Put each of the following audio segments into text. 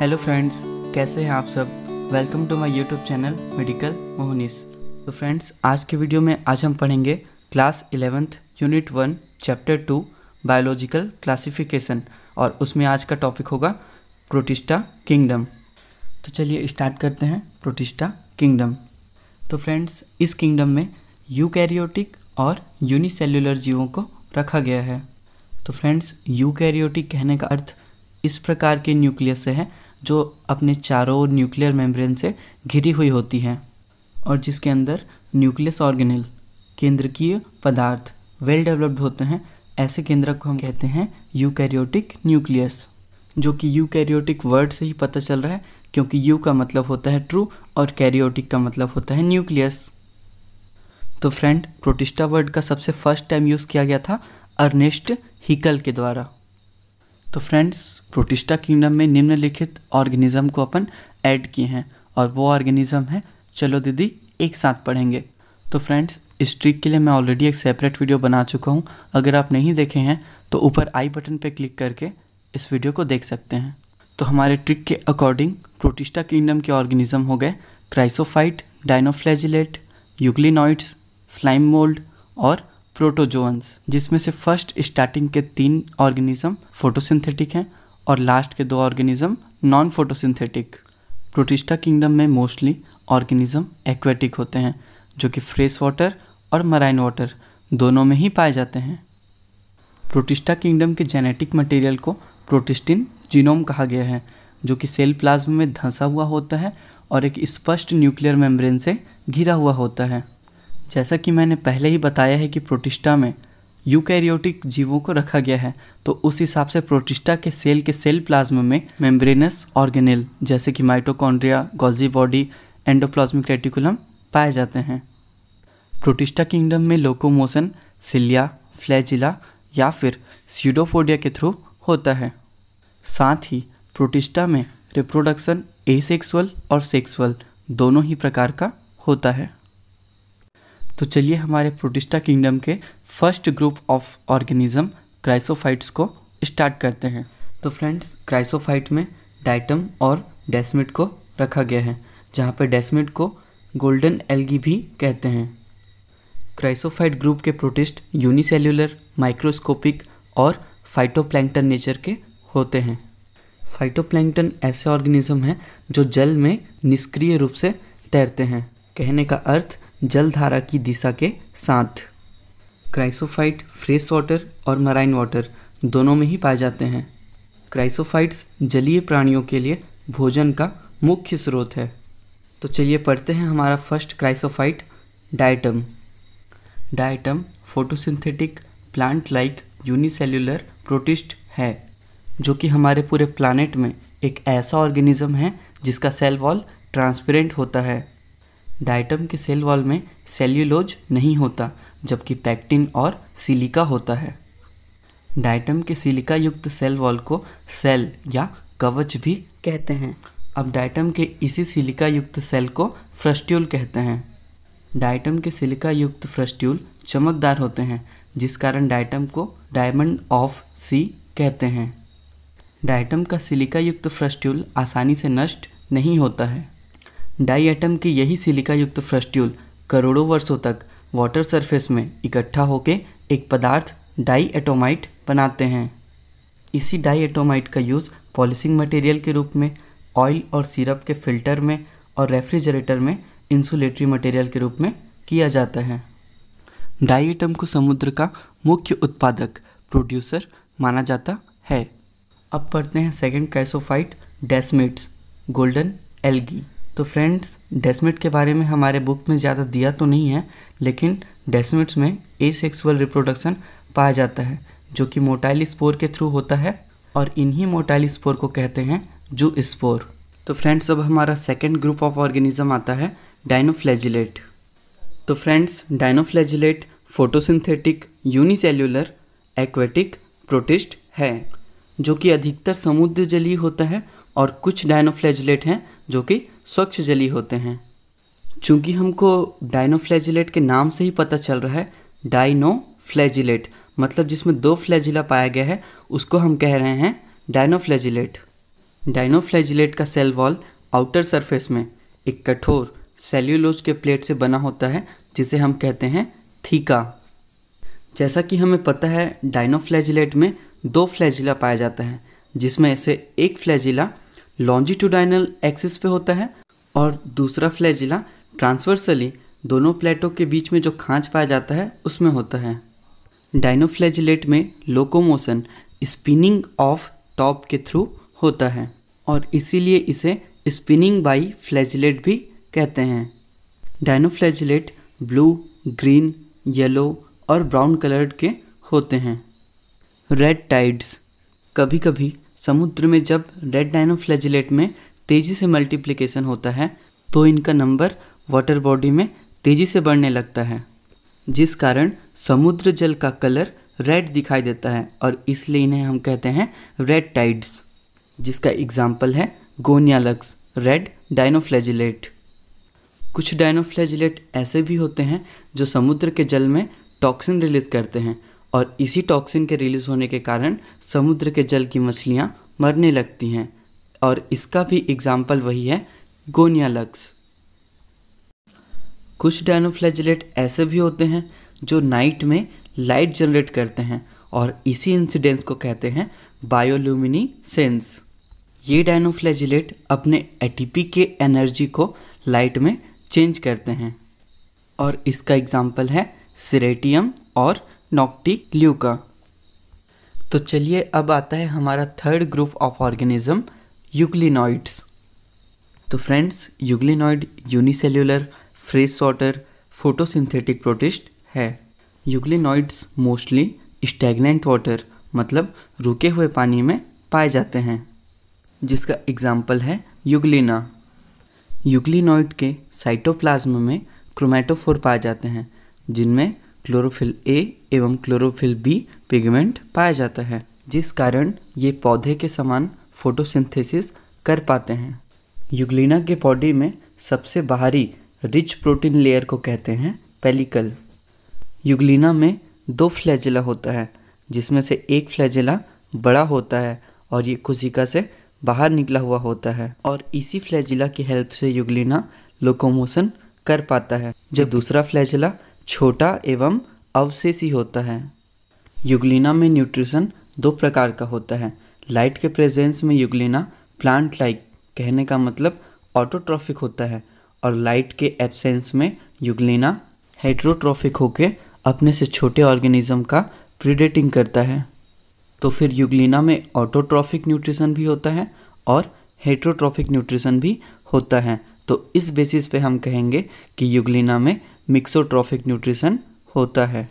hello friends कैसे हैं आप सब welcome to my YouTube channel medical Mohnish तो फ्रेंड्स आज के वीडियो में आज हम पढ़ेंगे class eleventh unit one chapter two biological classification और उसमें आज का टॉपिक होगा प्रोटिस्टा किंगडम तो चलिए स्टार्ट करते हैं प्रोटिस्टा किंगडम तो फ्रेंड्स इस किंगडम में यूकैरियोटिक और यूनिसेल्युलर जीवों को रखा गया है तो फ्रेंड्स यूकैरियोटिक कहने का अर्थ इस प्रकार के न्यूक्लियस से है जो अपने चारों न्यूक्लियर मेम्ब्रेन से घिरी हुई होती हैं और जिसके अंदर न्यूक्लियस ऑर्गेनल केंद्रकीय पदार्थ वेल डेवलप्ड होते हैं ऐसे केंद्रक को हम कहते हैं यूकैरियोटिक न्यूक्लियस जो कि यूकैरियोटिक वर्ड से ही पता चल रहा है क्योंकि यू का मतलब होता है ट्रू और कैरियोटिक का मतलब होता है न्यूक्लियस तो फ्रेंड प्रोटिस्टा वर्ड का सबसे फर्स्ट टाइम यूज़ किया गया था अर्नेस्ट हिकल के द्वारा तो फ्रेंड्स प्रोटिस्टा किंगडम में निम्नलिखित ऑर्गेनिज्म को अपन ऐड किए हैं और वो ऑर्गेनिज्म है चलो दीदी एक साथ पढ़ेंगे तो फ्रेंड्स इस ट्रिक के लिए मैं ऑलरेडी एक सेपरेट वीडियो बना चुका हूँ अगर आप नहीं देखे हैं तो ऊपर आई बटन पर क्लिक करके इस वीडियो को देख सकते हैं तो हमारे ट्रिक के अकॉर्डिंग प्रोटिस्टा किंगडम के ऑर्गेनिज्म हो गए chrysophyte dinoflagellate euglenoids slime mould और प्रोटोजोन्स जिसमें से फर्स्ट स्टार्टिंग के तीन ऑर्गेनिज्म फोटोसिंथेटिक हैं और लास्ट के दो organism non photosynthetic protista kingdom में मोस्टली ऑर्गेनिज्म एक्वेटिक होते हैं जो कि फ्रेश वाटर और मराइन वाटर दोनों में ही पाए जाते हैं प्रोटिस्टा किंगडम के जेनेटिक मटेरियल को प्रोटिस्टिन जीनोम कहा गया है जो कि सेल प्लाज्म में धंसा हुआ होता है और एक स्पष्ट न्यूक्लियर मेम्ब्रेन से घिरा हुआ होता है जैसा कि मैंने पहले ही बताया है कि प्रोटिस्टा में यूकैरियोटिक जीवों को रखा गया है तो उस हिसाब से प्रोटिस्टा के सेल के सेल प्लाज्मा में मेम्ब्रेनस ऑर्गेनिल जैसे कि mitochondria Golgi body endoplasmic reticulum पाए जाते हैं प्रोटिस्टा किंगडम में लोकोमोशन सिलिया फ्लैजिला या फिर सीडोफोडिया के थ्रू होता है साथ ही प्रोटिस्टा में रिप्रोडक्शन एसेक्सुअल और सेक्सुअल दोनों ही प्रकार का होता है तो चलिए हमारे प्रोटिस्टा किंगडम के first group of organism chrysophytes को स्टार्ट करते हैं तो फ्रेंड्स क्राइसोफाइट में डाइटम और डेस्मिट को रखा गया है जहाँ पर डेस्मिट को गोल्डन एल्गी भी कहते हैं क्राइसोफाइट ग्रुप के प्रोटिस्ट यूनिसेल्युलर माइक्रोस्कोपिक और फाइटोप्लैंक्टन नेचर के होते हैं फाइटोप्लैंक्टन ऐसे ऑर्गेनिज्म हैं जो जल में निष्क्रिय रूप से तैरते हैं कहने का अर्थ जलधारा की दिशा के साथ क्राइसोफाइट फ्रेश वाटर और मराइन वाटर दोनों में ही पाए जाते हैं क्राइसोफाइट्स जलीय प्राणियों के लिए भोजन का मुख्य स्रोत है तो चलिए पढ़ते हैं हमारा first chrysophyte diatom diatom photosynthetic plant like unicellular protist है जो कि हमारे पूरे प्लानट में एक ऐसा ऑर्गेनिज्म है जिसका सेल वॉल ट्रांसपेरेंट होता है डाइटम के सेल वॉल में सेल्यूलोज नहीं होता जबकि पैक्टिन और सिलिका होता है डाइटम के सिलिका युक्त सेल वॉल को सेल या कवच भी कहते हैं अब डाइटम के इसी सिलिका युक्त सेल को फ्रस्ट्यूल कहते हैं डाइटम के सिलिका युक्त फ्रस्ट्यूल चमकदार होते हैं जिस कारण डाइटम को डायमंड ऑफ सी कहते हैं डाइटम का सिलिका युक्त फ्रस्ट्यूल आसानी से नष्ट नहीं होता है डाई एटम की यही सिलिका युक्त फ्रस्ट्यूल करोड़ों वर्षों तक वाटर सरफेस में इकट्ठा होकर एक पदार्थ डाई एटोमाइट बनाते हैं इसी डाई एटोमाइट का यूज़ पॉलिशिंग मटेरियल के रूप में ऑयल और सिरप के फिल्टर में और रेफ्रिजरेटर में इंसुलेटरी मटेरियल के रूप में किया जाता है डाई एटम को समुद्र का मुख्य उत्पादक प्रोड्यूसर माना जाता है अब पढ़ते हैं second chrysophyte desmids golden algae तो फ्रेंड्स डेसमिट के बारे में हमारे बुक में ज़्यादा दिया तो नहीं है लेकिन डेसमिट्स में ए सेक्सुअल रिप्रोडक्शन पाया जाता है जो कि मोटाइल स्पोर के थ्रू होता है और इन्हीं मोटाइल स्पोर को कहते हैं जू स्पोर तो फ्रेंड्स अब हमारा सेकेंड ग्रुप ऑफ ऑर्गेनिज्म आता है डाइनोफ्लैजिलेट तो friends dinoflagellate photosynthetic unicellular aquatic protist है जो कि अधिकतर समुद्र जलीय होता है और कुछ डाइनोफ्लैजिलेट हैं जो कि स्वच्छ जली होते हैं चूँकि हमको डाइनोफ्लैजिलेट के नाम से ही पता चल रहा है डाइनोफ्लैजिलेट मतलब जिसमें दो फ्लैजिला पाया गया है उसको हम कह रहे हैं डाइनोफ्लैजिलेट डाइनोफ्लैजिलेट का सेल वॉल आउटर सरफेस में एक कठोर सेल्यूलोज के प्लेट से बना होता है जिसे हम कहते हैं थीका जैसा कि हमें पता है डाइनोफ्लैजिलेट में दो फ्लैजिला पाया जाता है जिसमें से एक फ्लैजिला लॉन्जिट्यूडाइनल एक्सिस पे होता है और दूसरा फ्लैजिला ट्रांसवर्सली दोनों प्लेटों के बीच में जो खांच पाया जाता है उसमें होता है डाइनोफ्लैजिलेट में लोकोमोशन स्पिनिंग ऑफ टॉप के थ्रू होता है और इसीलिए इसे स्पिनिंग बाई फ्लैजिलेट भी कहते हैं डाइनोफ्लैजिलेट ब्लू ग्रीन येलो और ब्राउन कलर के होते हैं रेड टाइड्स कभी कभी समुद्र में जब रेड डायनोफ्लैजिलेट में तेज़ी से मल्टीप्लिकेशन होता है तो इनका नंबर वाटर बॉडी में तेज़ी से बढ़ने लगता है जिस कारण समुद्र जल का कलर रेड दिखाई देता है और इसलिए इन्हें हम कहते हैं रेड टाइड्स जिसका एग्जाम्पल है गोनियालक्स रेड डायनोफ्लैजिलेट कुछ डायनोफ्लैजिलेट ऐसे भी होते हैं जो समुद्र के जल में टॉक्सिन रिलीज करते हैं और इसी टॉक्सिन के रिलीज होने के कारण समुद्र के जल की मछलियाँ मरने लगती हैं और इसका भी एग्जाम्पल वही है गोनिया लक्स कुछ डायनोफ्लैजिलेट ऐसे भी होते हैं जो नाइट में लाइट जनरेट करते हैं और इसी इंसिडेंस को कहते हैं बायोल्यूमिनी सेंस ये डायनोफ्लैजिलेट अपने एटीपी के एनर्जी को लाइट में चेंज करते हैं और इसका एग्जाम्पल है सिरेटियम और ल्यूका तो चलिए अब आता है हमारा third group of organism euglenoids तो friends euglenoid unicellular fresh water photosynthetic protist है यूग्लिनॉइड्स मोस्टली स्टैगनेंट वाटर मतलब रुके हुए पानी में पाए जाते हैं जिसका एग्जाम्पल है युगलिना यूक्लिनॉइड के साइटोप्लाज्म में क्रोमेटोफोर पाए जाते हैं जिनमें क्लोरोफिल ए एवं क्लोरोफिल बी पिगमेंट पाया जाता है जिस कारण ये पौधे के समान फोटोसिंथेसिस कर पाते हैं युगलिना के बॉडी में सबसे बाहरी रिच प्रोटीन लेयर को कहते हैं पेलिकल युगलिना में दो फ्लैजिला होता है जिसमें से एक फ्लैजिला बड़ा होता है और ये कुशिका से बाहर निकला हुआ होता है और इसी फ्लैजिला की हेल्प से युगलिना लोकोमोशन कर पाता है जब दूसरा फ्लैजिला छोटा एवं अवशेषी होता है युगलिना में न्यूट्रिशन दो प्रकार का होता है लाइट के प्रेजेंस में युगलिना प्लांट लाइक कहने का मतलब ऑटोट्रॉफिक होता है और लाइट के एब्सेंस में युगलिना हाइड्रोट्रॉफिक होकर अपने से छोटे ऑर्गेनिज्म का प्रीडेटिंग करता है तो फिर युगलिना में ऑटोट्रॉफिक न्यूट्रिशन भी होता है और हेट्रोट्रॉफिक न्यूट्रिशन भी होता है तो इस बेसिस पे हम कहेंगे कि युगलिना में मिक्सोट्रॉफिक न्यूट्रिशन होता है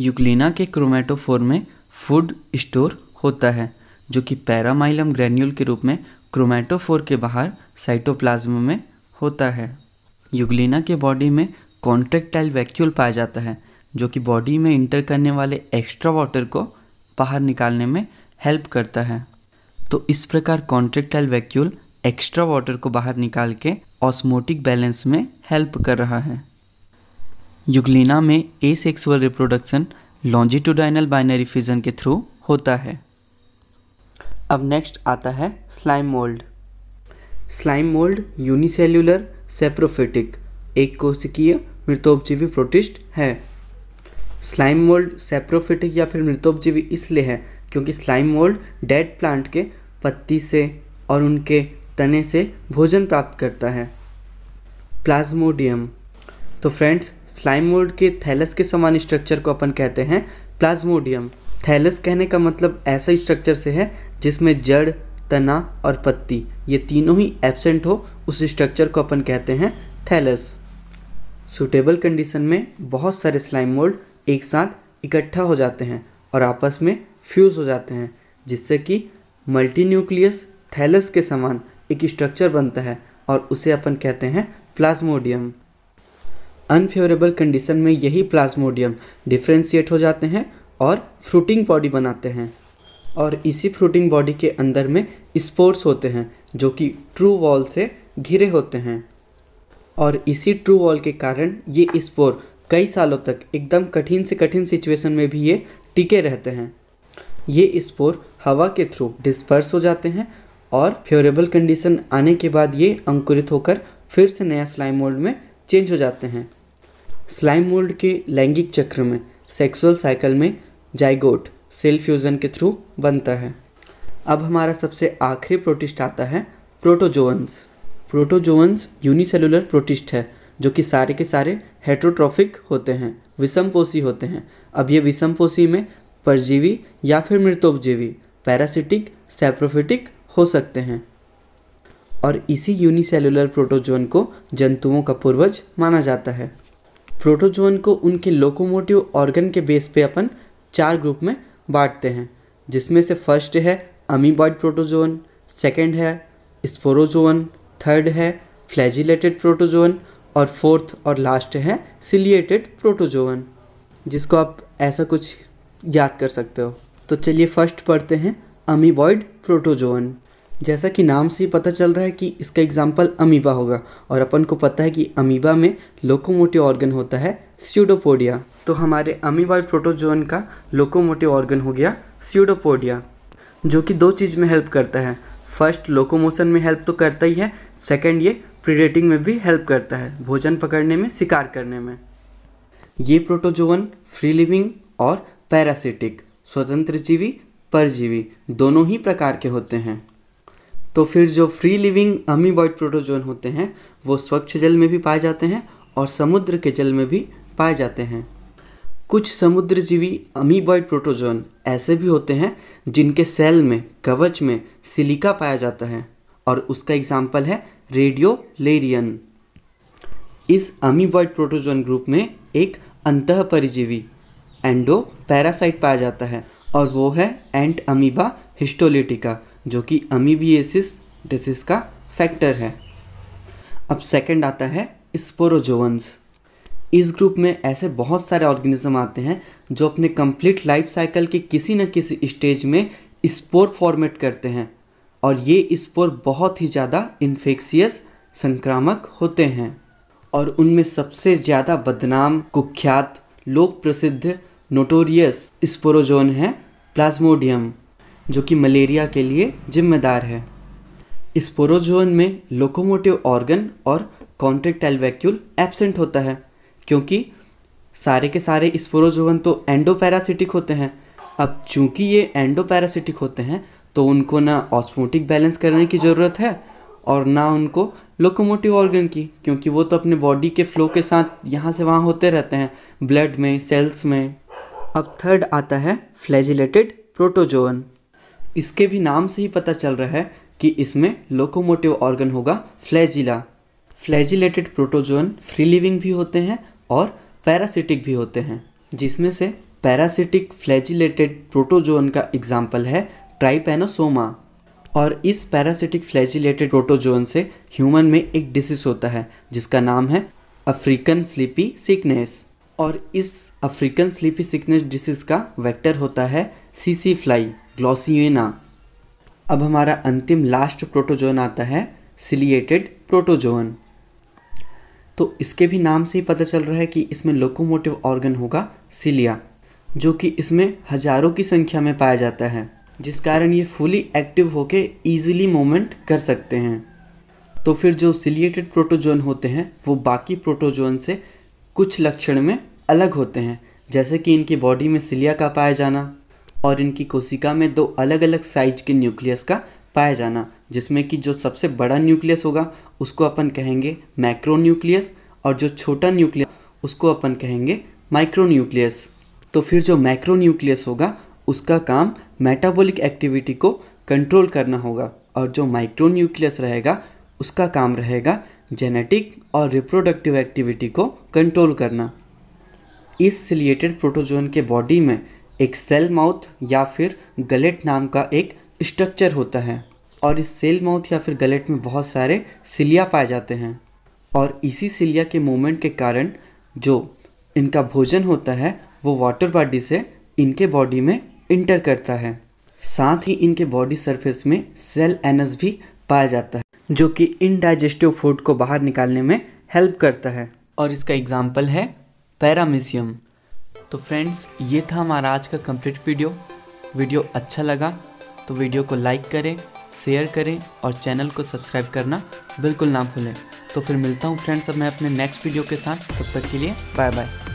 यूक्लिना के क्रोमेटोफोर में फूड स्टोर होता है जो कि पैरामाइलम ग्रेन्यूल के रूप में क्रोमेटोफोर के बाहर साइटोप्लाज्म में होता है युगलिना के बॉडी में कॉन्ट्रेक्टाइल वैक्यूल पाया जाता है जो कि बॉडी में इंटर करने वाले एक्स्ट्रा वाटर को बाहर निकालने में हेल्प करता है तो इस प्रकार कॉन्ट्रेक्टाइल वैक्यूल एक्स्ट्रा वाटर को बाहर निकाल के ऑस्मोटिक बैलेंस में हेल्प कर रहा है युगलिना में asexual reproduction longitudinal binary fission के थ्रू होता है अब नेक्स्ट आता है slime mould slime mould unicellular saprophytic एक कोशिकीय मृतोपजीवी प्रोटिस्ट है स्लाइम मोल्ड सेप्रोफिटिक या फिर मृतोपजीवी इसलिए है क्योंकि स्लाइम मोल्ड डेड प्लांट के पत्ती से और उनके तने से भोजन प्राप्त करता है प्लाज्मोडियम तो फ्रेंड्स स्लाइम मोल्ड के थैलस के समान स्ट्रक्चर को अपन कहते हैं प्लाज्मोडियम थैलस कहने का मतलब ऐसा स्ट्रक्चर से है जिसमें जड़ तना और पत्ती ये तीनों ही एबसेंट हो उस स्ट्रक्चर को अपन कहते हैं थैलस सुटेबल कंडीशन में बहुत सारे स्लाइम मोल्ड एक साथ इकट्ठा हो जाते हैं और आपस में फ्यूज़ हो जाते हैं जिससे कि मल्टी न्यूक्लियस थैलस के समान एक स्ट्रक्चर बनता है और उसे अपन कहते हैं प्लाज्मोडियम अनफेवरेबल कंडीशन में यही प्लाज्मोडियम डिफ्रेंशिएट हो जाते हैं और फ्रूटिंग बॉडी बनाते हैं और इसी फ्रूटिंग बॉडी के अंदर में स्पोर्ट्स होते हैं जो कि ट्रू वॉल से घिरे होते हैं और इसी ट्रू वॉल के कारण ये स्पोर कई सालों तक एकदम कठिन से कठिन सिचुएशन में भी ये टिके रहते हैं ये स्पोर हवा के थ्रू डिस्पर्स हो जाते हैं और फेवरेबल कंडीशन आने के बाद ये अंकुरित होकर फिर से नया स्लाइम मोल्ड में चेंज हो जाते हैं स्लाइम मोल्ड के लैंगिक चक्र में सेक्सुअल साइकिल में जाइगोट सेल फ्यूज़न के थ्रू बनता है अब हमारा सबसे आखिरी प्रोटिस्ट आता है प्रोटोजोअन्स प्रोटोजोअन्स यूनिसेलुलर प्रोटिस्ट है जो कि सारे के सारे हेट्रोट्रॉफिक होते हैं विषमपोषी होते हैं अब ये विषमपोषी में परजीवी या फिर मृतोपजीवी पैरासिटिक सेप्रोफिटिक हो सकते हैं और इसी यूनिसेलुलर प्रोटोजोन को जंतुओं का पूर्वज माना जाता है प्रोटोजोन को उनके लोकोमोटिव ऑर्गन के बेस पे अपन चार ग्रुप में बांटते हैं जिसमें से फर्स्ट है अमीबॉइड प्रोटोजोन सेकंड है स्पोरोजोन थर्ड है फ्लैजिलेटेड प्रोटोजोन और फोर्थ और लास्ट है सिलिएटेड प्रोटोजोन जिसको आप ऐसा कुछ याद कर सकते हो तो चलिए फर्स्ट पढ़ते हैं अमीबॉइड प्रोटोजोन जैसा कि नाम से ही पता चल रहा है कि इसका एग्जाम्पल अमीबा होगा और अपन को पता है कि अमीबा में लोकोमोटिव ऑर्गन होता है स्यूडोपोडिया तो हमारे अमीबा प्रोटोजोन का लोकोमोटिव ऑर्गन हो गया स्यूडोपोडिया जो कि दो चीज़ में हेल्प करता है फर्स्ट लोकोमोशन में हेल्प तो करता ही है सेकेंड ये प्रीडेटिंग में भी हेल्प करता है भोजन पकड़ने में शिकार करने में ये प्रोटोजोवन फ्री लिविंग और पैरासिटिक स्वतंत्र जीवी परजीवी दोनों ही प्रकार के होते हैं तो फिर जो फ्री लिविंग अमीबॉइड प्रोटोजोन होते हैं वो स्वच्छ जल में भी पाए जाते हैं और समुद्र के जल में भी पाए जाते हैं कुछ समुद्र जीवी अमीबॉइड प्रोटोजोन ऐसे भी होते हैं जिनके सेल में कवच में सिलिका पाया जाता है और उसका एग्जाम्पल है रेडियो लेरियन इस अमीबॉइड प्रोटोजोन ग्रुप में एक अंत परिजीवी एंडो पैरासाइट पाया जाता है और वो है एंट अमीबा हिस्टोलिटिका जो कि अमीबियसिस डिसिस का फैक्टर है अब सेकंड आता है स्पोरोजोवंस इस ग्रुप में ऐसे बहुत सारे ऑर्गेनिज्म आते हैं जो अपने कंप्लीट लाइफ साइकिल के किसी न किसी स्टेज में स्पोर फॉर्मेट करते हैं और ये स्पोर बहुत ही ज़्यादा इन्फेक्शियस संक्रामक होते हैं और उनमें सबसे ज़्यादा बदनाम कुख्यात लोक प्रसिद्ध नोटोरियस स्पोरोजोन है प्लाज्मोडियम जो कि मलेरिया के लिए जिम्मेदार है पोरोजोन में लोकोमोटिव ऑर्गन और कॉन्ट्रेक्ट एल्वेक्यूल एबसेंट होता है क्योंकि सारे के सारे स्पोरोजोवन तो एंडोपैरासिटिक होते हैं अब चूंकि ये एंडोपैरासिटिक होते हैं तो उनको ना ऑस्मोटिक बैलेंस करने की ज़रूरत है और ना उनको लोकोमोटिव ऑर्गन की क्योंकि वो तो अपने बॉडी के फ्लो के साथ यहाँ से वहाँ होते रहते हैं ब्लड में सेल्स में अब थर्ड आता है फ्लैजिलेटेड प्रोटोजोन इसके भी नाम से ही पता चल रहा है कि इसमें लोकोमोटिव ऑर्गन होगा flagella flagellated protozoan free living भी होते हैं और पैरासिटिक भी होते हैं जिसमें से पैरासिटिक फ्लैजिलेटेड प्रोटोजोन का एग्जाम्पल है ट्राइपेनोसोमा और इस पैरासिटिक फ्लैजिलेटेड प्रोटोजोन से ह्यूमन में एक डिसीज होता है जिसका नाम है अफ्रीकन स्लीपी सिकनेस और इस अफ्रीकन स्लीपी सिकनेस डिसीज़ का वेक्टर होता है सीसी फ्लाई ग्लॉसियना अब हमारा अंतिम लास्ट प्रोटोजोन आता है सिलिएटेड प्रोटोजोन तो इसके भी नाम से ही पता चल रहा है कि इसमें लोकोमोटिव ऑर्गन होगा सिलिया जो कि इसमें हजारों की संख्या में पाया जाता है जिस कारण ये फुली एक्टिव होके ईजिली मूवमेंट कर सकते हैं तो फिर जो सिलिएटेड प्रोटोजोन होते हैं वो बाकी प्रोटोजोन से कुछ लक्षण में अलग होते हैं जैसे कि इनकी बॉडी में सिलिया का पाया जाना और इनकी कोशिका में दो अलग अलग साइज के न्यूक्लियस का पाया जाना जिसमें कि जो सबसे बड़ा न्यूक्लियस होगा उसको अपन कहेंगे मैक्रो न्यूक्लियस और जो छोटा न्यूक्लियस उसको अपन कहेंगे माइक्रो न्यूक्लियस तो फिर जो मैक्रो न्यूक्लियस होगा उसका काम मेटाबॉलिक एक्टिविटी को कंट्रोल करना होगा और जो माइक्रो न्यूक्लियस रहेगा उसका काम रहेगा जेनेटिक और रिप्रोडक्टिव एक्टिविटी को कंट्रोल करना इस सिलिएटेड प्रोटोजोन के बॉडी में एक सेल माउथ या फिर गलेट नाम का एक स्ट्रक्चर होता है और इस सेल माउथ या फिर गलेट में बहुत सारे सिलिया पाए जाते हैं और इसी सिलिया के मूवमेंट के कारण जो इनका भोजन होता है वो वाटर बॉडी से इनके बॉडी में इंटर करता है साथ ही इनके बॉडी सरफेस में सेल एनस भी पाया जाता है जो कि इनडाइजेस्टिव फूड को बाहर निकालने में हेल्प करता है और इसका एग्जाम्पल है पैरामिसियम तो फ्रेंड्स ये था हमारा आज का कंप्लीट वीडियो वीडियो अच्छा लगा तो वीडियो को लाइक करें शेयर करें और चैनल को सब्सक्राइब करना बिल्कुल ना भूलें तो फिर मिलता हूँ फ्रेंड्स अब मैं अपने नेक्स्ट वीडियो के साथ तब तक के लिए बाय बाय